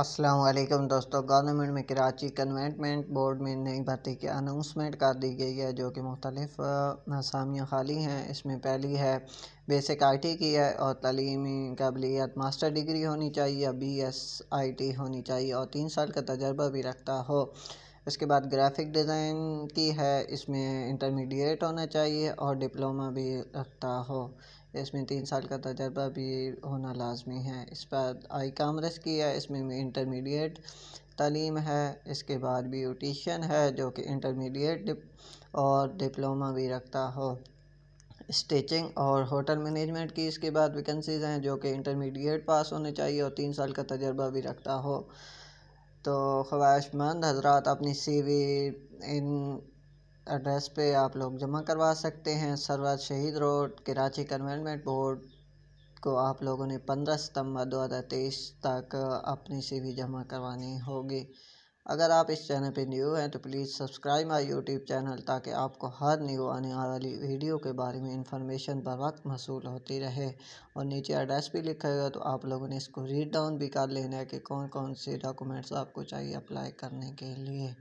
असलम दोस्तों गवर्नमेंट में कराची कन्वेंटमेंट बोर्ड में नई भर्ती की अनाउंसमेंट कर दी गई है जो कि मुख्तलिफ असामियाँ खाली हैं इसमें पहली है बेसिक आई टी की है और तलीमी काबिलियत मास्टर डिग्री होनी चाहिए बी एस आई टी होनी चाहिए और तीन साल का तजर्बा भी रखता हो उसके बाद ग्राफिक डिज़ाइन की है इसमें इंटरमीडिएट होना चाहिए और डिप्लोमा भी रखता हो इसमें तीन साल का तजर्बा भी होना लाजमी है इस पर आई कामर्स की है इसमें इंटरमीडिएट तालीम है इसके बाद ब्यूटिशन है जो कि इंटरमीडिएट डिप और डिप्लोमा भी रखता हो स्टिचिंग और होटल मैनेजमेंट की इसके बाद वैकेंसीज़ हैं जो कि इंटरमीडिएट पास होने चाहिए और तीन साल का तजर्बा भी रखता हो तो ख्वाहिशमंद हजरात अपनी सी इन एड्रेस पे आप लोग जमा करवा सकते हैं सरवर शहीद रोड कराची कन्वेनमेंट बोर्ड को आप लोगों ने पंद्रह सितंबर दो हज़ार तेईस तक अपनी सी जमा करवानी होगी अगर आप इस चैनल पर न्यू हैं तो please subscribe my YouTube channel ताकि आपको हर न्यू आने वाली वीडियो के बारे में इंफॉर्मेशन बर वक्त मसूल होती रहे और नीचे एड्रेस भी लिखा हुआ तो आप लोगों ने इसको रीड डाउन भी कर लेना है कि कौन कौन से डॉक्यूमेंट्स आपको चाहिए अप्लाई करने के लिए